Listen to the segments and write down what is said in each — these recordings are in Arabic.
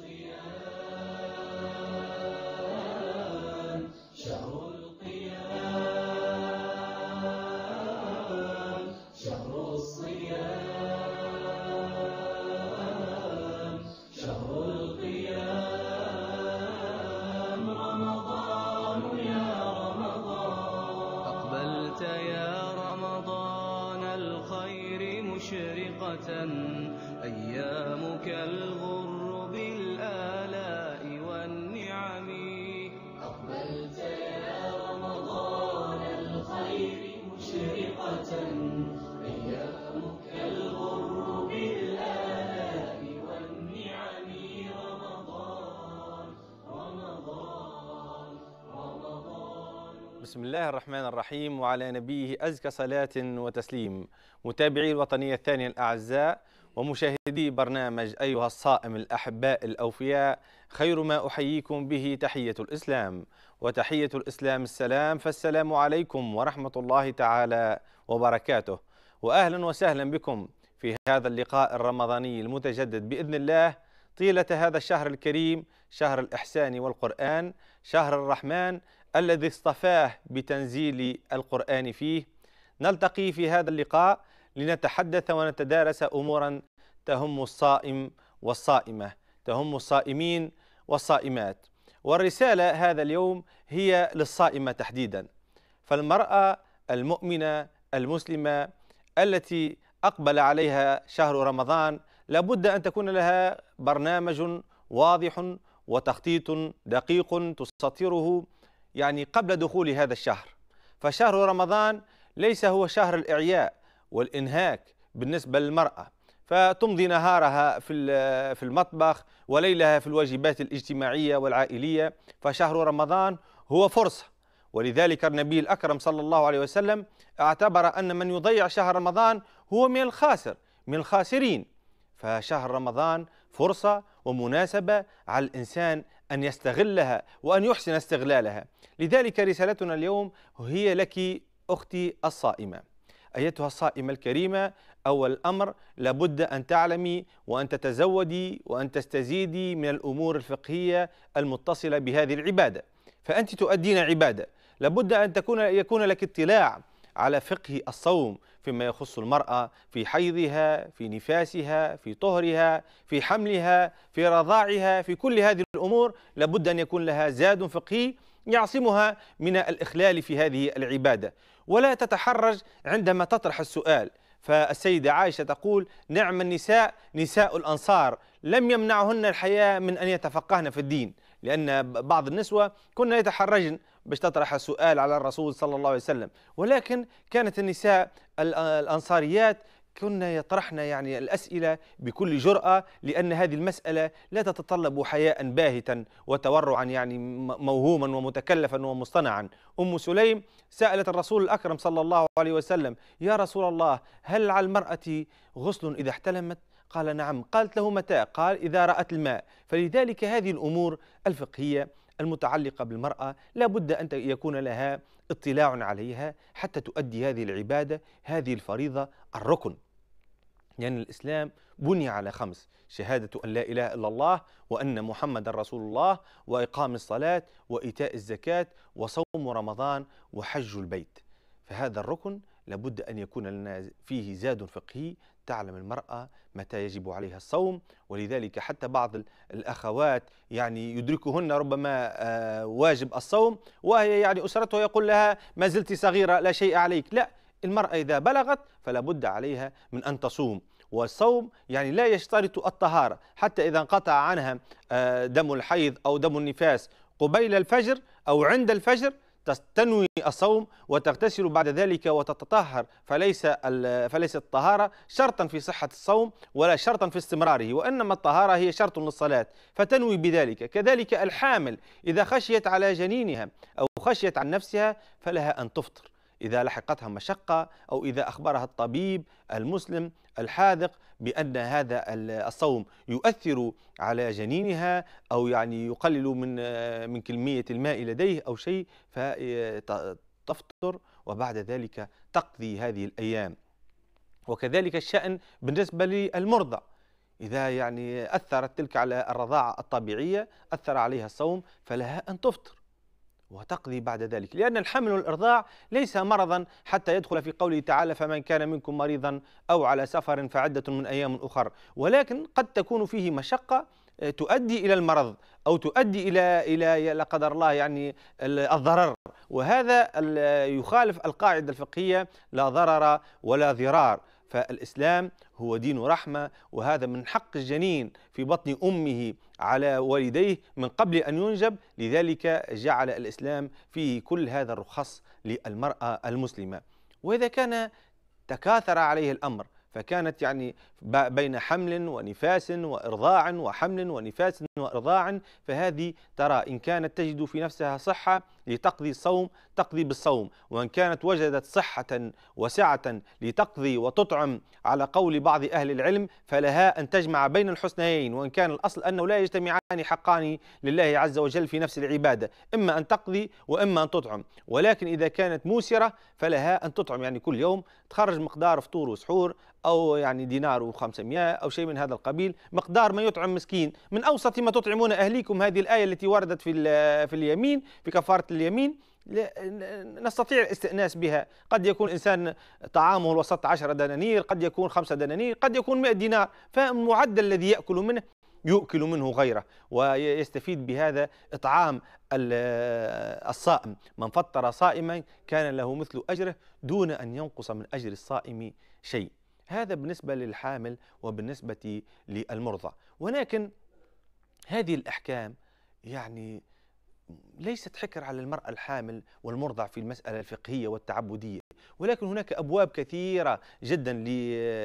الصيام شهر القيام شهر الصيام شهر القيام رمضان يا رمضان أقبلت يا رمضان الخير مشرقة أيامك الغر بالله الآلاء والنعم أقبلت يا رمضان الخير مشرقة أيامك الغر بالآلاء والنعم رمضان رمضان رمضان بسم الله الرحمن الرحيم وعلى نبيه أزكى صلاة وتسليم متابعي الوطنية الثانية الأعزاء ومشاهدي برنامج أيها الصائم الأحباء الأوفياء خير ما أحييكم به تحية الإسلام وتحية الإسلام السلام فالسلام عليكم ورحمة الله تعالى وبركاته وأهلا وسهلا بكم في هذا اللقاء الرمضاني المتجدد بإذن الله طيلة هذا الشهر الكريم شهر الإحسان والقرآن شهر الرحمن الذي اصطفاه بتنزيل القرآن فيه نلتقي في هذا اللقاء لنتحدث ونتدارس امورا تهم الصائم والصائمه، تهم الصائمين والصائمات. والرساله هذا اليوم هي للصائمه تحديدا. فالمراه المؤمنه المسلمه التي اقبل عليها شهر رمضان لابد ان تكون لها برنامج واضح وتخطيط دقيق تسطره يعني قبل دخول هذا الشهر. فشهر رمضان ليس هو شهر الإعياء والإنهاك بالنسبة للمرأة فتمضي نهارها في في المطبخ وليلها في الواجبات الاجتماعية والعائلية فشهر رمضان هو فرصة ولذلك النبي الأكرم صلى الله عليه وسلم اعتبر أن من يضيع شهر رمضان هو من الخاسر من الخاسرين فشهر رمضان فرصة ومناسبة على الإنسان أن يستغلها وأن يحسن استغلالها لذلك رسالتنا اليوم هي لك أختي الصائمة أيتها الصائمة الكريمة أول أمر لابد أن تعلمي وأن تتزودي وأن تستزيدي من الأمور الفقهية المتصلة بهذه العبادة فأنت تؤدين عبادة لابد أن تكون يكون لك اطلاع على فقه الصوم فيما يخص المرأة في حيضها في نفاسها في طهرها في حملها في رضاعها في كل هذه الأمور لابد أن يكون لها زاد فقهي يعصمها من الإخلال في هذه العبادة ولا تتحرج عندما تطرح السؤال فالسيدة عائشة تقول نعم النساء نساء الأنصار لم يمنعهن الحياة من أن يتفقهن في الدين لأن بعض النسوة كنا يتحرجن باش تطرح السؤال على الرسول صلى الله عليه وسلم ولكن كانت النساء الأنصاريات كن يطرحن يعني الأسئلة بكل جرأة لأن هذه المسألة لا تتطلب حياء باهتا وتورعا يعني موهوما ومتكلفا ومصطنعا أم سليم سألت الرسول الأكرم صلى الله عليه وسلم يا رسول الله هل على المرأة غسل إذا احتلمت قال نعم قالت له متى قال إذا رأت الماء فلذلك هذه الأمور الفقهية المتعلقة بالمرأة لا بد أن يكون لها اطلاع عليها حتى تؤدي هذه العبادة هذه الفريضة الركن لأن يعني الإسلام بني على خمس شهادة أن لا إله إلا الله وأن محمد رسول الله وإقام الصلاة وإيتاء الزكاة وصوم رمضان وحج البيت فهذا الركن لابد أن يكون لنا فيه زاد فقهي تعلم المرأة متى يجب عليها الصوم ولذلك حتى بعض الأخوات يعني يدركهن ربما آه، واجب الصوم وهي يعني أسرته يقول لها ما زلت صغيرة لا شيء عليك لا المرأة إذا بلغت فلا بد عليها من أن تصوم والصوم يعني لا يشترط الطهارة حتى إذا انقطع عنها آه، دم الحيض أو دم النفاس قبيل الفجر أو عند الفجر تنوي الصوم وتغتسل بعد ذلك وتتطهر فليس فليست الطهاره شرطا في صحه الصوم ولا شرطا في استمراره وانما الطهاره هي شرط للصلاه فتنوي بذلك كذلك الحامل اذا خشيت على جنينها او خشيت عن نفسها فلها ان تفطر إذا لحقتها مشقة أو إذا أخبرها الطبيب المسلم الحاذق بأن هذا الصوم يؤثر على جنينها أو يعني يقلل من من كمية الماء لديه أو شيء فتفطر وبعد ذلك تقضي هذه الأيام وكذلك الشأن بالنسبة للمرضى إذا يعني أثرت تلك على الرضاعة الطبيعية أثر عليها الصوم فلها أن تفطر وتقضي بعد ذلك لأن الحمل والإرضاع ليس مرضا حتى يدخل في قوله تعالى فمن كان منكم مريضا أو على سفر فعدة من أيام أخر ولكن قد تكون فيه مشقة آه، تؤدي إلى المرض أو تؤدي إلى إلى لا قدر الله يعني الضرر وهذا يخالف القاعدة الفقهية لا ضرر ولا ضرار فالإسلام هو دين رحمة وهذا من حق الجنين في بطن أمه على والديه من قبل أن ينجب لذلك جعل الإسلام فيه كل هذا الرخص للمرأة المسلمة وإذا كان تكاثر عليه الأمر فكانت يعني بين حمل ونفاس وإرضاع وحمل ونفاس وإرضاع فهذه ترى إن كانت تجد في نفسها صحة لتقضي الصوم تقضي بالصوم وإن كانت وجدت صحة وسعة لتقضي وتطعم على قول بعض أهل العلم فلها أن تجمع بين الحسنيين وإن كان الأصل أنه لا يجتمعان حقان لله عز وجل في نفس العبادة إما أن تقضي وإما أن تطعم ولكن إذا كانت موسرة فلها أن تطعم يعني كل يوم تخرج مقدار فطور وسحور أو يعني دينار و500 أو شيء من هذا القبيل مقدار ما يطعم مسكين من أوسط ما تطعمون أهليكم هذه الآية التي وردت في, في اليمين في كفارة اليمين نستطيع الاستئناس بها قد يكون إنسان طعامه الوسط 10 دنانير قد يكون 5 دنانير قد يكون 100 دينار فالمعدل الذي يأكل منه يؤكل منه غيره ويستفيد بهذا إطعام الصائم من فطر صائما كان له مثل أجره دون أن ينقص من أجر الصائم شيء هذا بالنسبة للحامل وبالنسبة للمرضى ولكن هذه الأحكام يعني ليست حكر على المرأة الحامل والمرضع في المسألة الفقهية والتعبدية ولكن هناك أبواب كثيرة جدا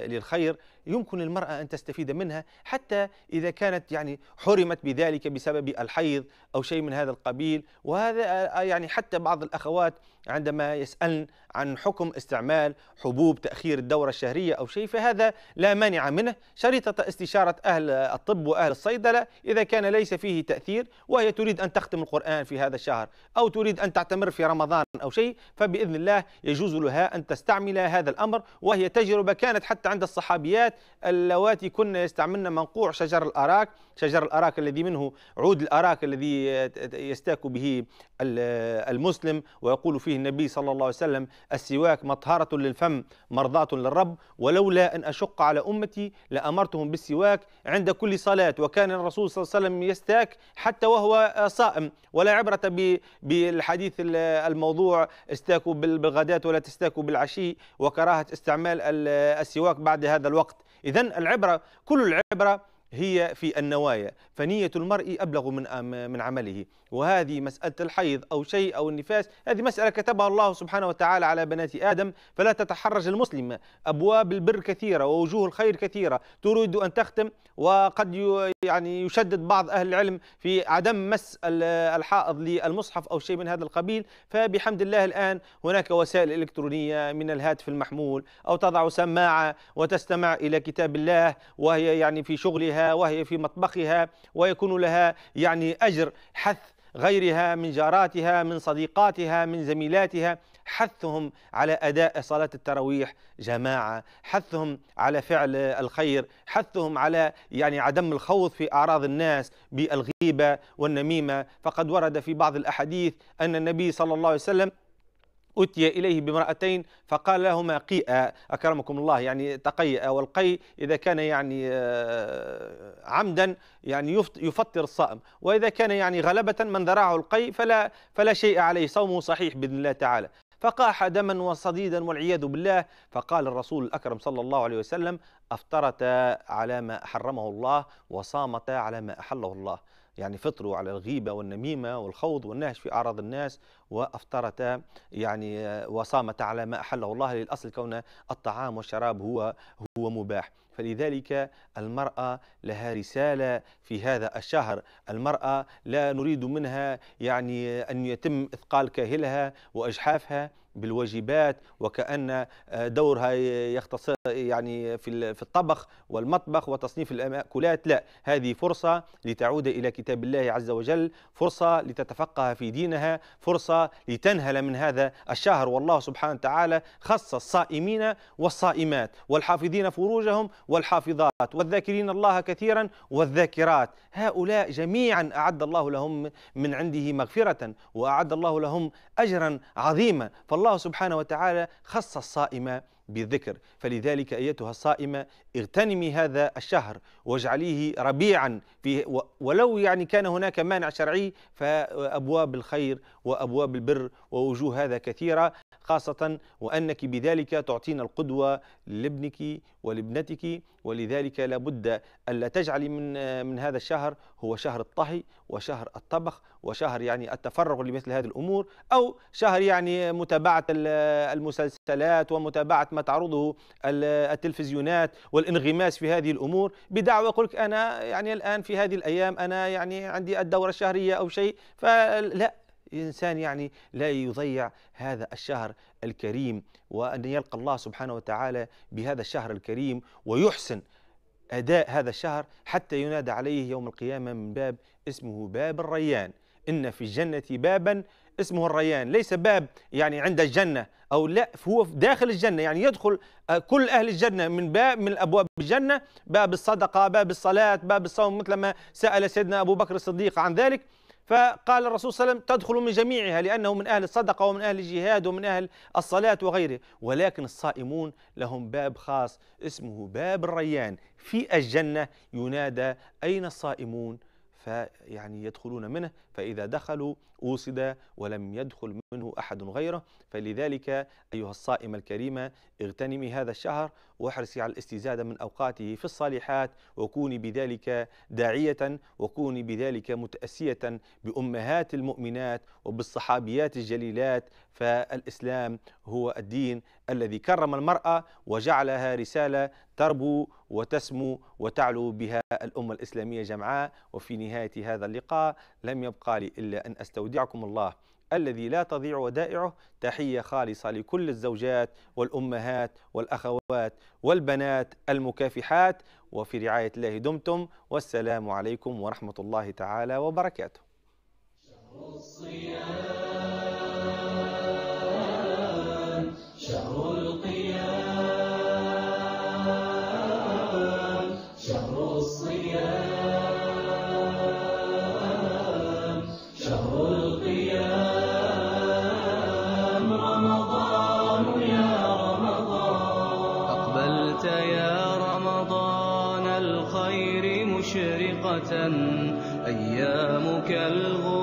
للخير يمكن للمرأة أن تستفيد منها حتى إذا كانت يعني حرمت بذلك بسبب الحيض أو شيء من هذا القبيل وهذا يعني حتى بعض الأخوات عندما يسألن عن حكم استعمال حبوب تأخير الدورة الشهرية أو شيء فهذا لا مانع منه شريطة استشارة أهل الطب وأهل الصيدلة إذا كان ليس فيه تأثير وهي تريد أن تختم القرآن في هذا الشهر أو تريد أن تعتمر في رمضان أو شيء فبإذن الله يجوز لها أن تستعمل هذا الأمر وهي تجربة كانت حتى عند الصحابيات اللواتي كنا يستعملن منقوع شجر الأراك شجر الأراك الذي منه عود الأراك الذي يستاك به المسلم ويقول فيه قوله النبي صلى الله عليه وسلم السواك مطهرة للفم مرضاة للرب ولولا أن أشق على أمتي لأمرتهم بالسواك عند كل صلاة وكان الرسول صلى الله عليه وسلم يستاك حتى وهو صائم ولا عبرة بالحديث الموضوع استاكوا بالغداة ولا تستاكوا بالعشي وكراهة استعمال السواك بعد هذا الوقت إذا العبرة كل العبرة هي في النوايا فنية المرء أبلغ من من عمله وهذه مسألة الحيض أو شيء أو النفاس هذه مسألة كتبها الله سبحانه وتعالى على بنات آدم فلا تتحرج المسلم أبواب البر كثيرة ووجوه الخير كثيرة تريد أن تختم وقد يعني يشدد بعض أهل العلم في عدم مس الحائض للمصحف أو شيء من هذا القبيل فبحمد الله الآن هناك وسائل إلكترونية من الهاتف المحمول أو تضع سماعة وتستمع إلى كتاب الله وهي يعني في شغلها وهي في مطبخها ويكون لها يعني أجر حث غيرها من جاراتها من صديقاتها من زميلاتها حثهم على أداء صلاة التراويح جماعة حثهم على فعل الخير حثهم على يعني عدم الخوض في أعراض الناس بالغيبة والنميمة فقد ورد في بعض الأحاديث أن النبي صلى الله عليه وسلم أتي إليه بامرأتين فقال لهما قيء أكرمكم الله يعني تقيء والقي إذا كان يعني آه، عمدا يعني يفطر الصائم وإذا كان يعني غلبة من ذرعه القي فلا فلا شيء عليه صومه صحيح بإذن الله تعالى فقاح دما وصديدا والعياذ بالله فقال الرسول الأكرم صلى الله عليه وسلم أفطرتا على ما حرمه الله وصامتا على ما أحله الله يعني فطروا على الغيبة والنميمة والخوض والنهش في أعراض الناس وأفطرتا يعني وصامتا على ما أحله الله للأصل كون الطعام والشراب هو هو مباح فلذلك المرأة لها رسالة في هذا الشهر المرأة لا نريد منها يعني أن يتم إثقال كاهلها وأجحافها بالواجبات وكأن آه، دورها يختصر يعني في في الطبخ والمطبخ وتصنيف المأكولات لا هذه فرصة لتعود إلى كتاب الله عز وجل فرصة لتتفقه في دينها فرصة لتنهل من هذا الشهر والله سبحانه وتعالى خص الصائمين والصائمات والحافظين فروجهم والحافظات والذاكرين الله كثيرا والذاكرات هؤلاء جميعا أعد الله لهم من عنده مغفرة وأعد الله لهم أجرا عظيما فالله الله سبحانه وتعالى خص الصائمة بالذكر فلذلك أيتها الصائمة اغتنمي هذا الشهر واجعليه ربيعا ولو يعني كان هناك مانع شرعي فأبواب الخير وأبواب البر ووجوه هذا كثيرة خاصة وأنك بذلك تعطين القدوة لابنك ولابنتك ولذلك لابد ألا تجعلي من من هذا الشهر هو شهر الطهي وشهر الطبخ وشهر يعني التفرغ لمثل هذه الأمور أو شهر يعني متابعة المسلسلات ومتابعة ما تعرضه التلفزيونات والانغماس في هذه الأمور بدعوة قلت أنا يعني الآن في هذه الأيام أنا يعني عندي الدورة الشهرية أو شيء فلا الإنسان يعني لا يضيع هذا الشهر الكريم وأن يلقى الله سبحانه وتعالى بهذا الشهر الكريم ويحسن أداء هذا الشهر حتى ينادى عليه يوم القيامة من باب اسمه باب الريان إن في الجنة بابا اسمه الريان ليس باب يعني عند الجنة أو لا هو داخل الجنة يعني يدخل آه، كل أهل الجنة من باب من أبواب الجنة باب الصدقة باب الصلاة باب الصوم مثل ما سأل سيدنا أبو بكر الصديق عن ذلك فقال الرسول صلى الله عليه وسلم تدخل من جميعها لأنه من أهل الصدقة ومن أهل الجهاد ومن أهل الصلاة وغيره ولكن الصائمون لهم باب خاص اسمه باب الريان في الجنة ينادى أين الصائمون فيعني يدخلون منه فإذا دخلوا أوصد ولم يدخل منه أحد غيره فلذلك أيها الصائمة الكريمة اغتنمي هذا الشهر واحرصي على الاستزادة من أوقاته في الصالحات وكوني بذلك داعية وكوني بذلك متأسية بأمهات المؤمنات وبالصحابيات الجليلات فالإسلام هو الدين الذي كرم المرأة وجعلها رسالة تربو وتسمو وتعلو بها الأمة الإسلامية جمعاء وفي نهاية هذا اللقاء لم يبقى لي إلا أن أستودع يودعكم الله الذي لا تضيع ودائعه تحية خالصة لكل الزوجات والأمهات والأخوات والبنات المكافحات وفي رعاية الله دمتم والسلام عليكم ورحمة الله تعالى وبركاته شهر الصيام شهر أيامك الغد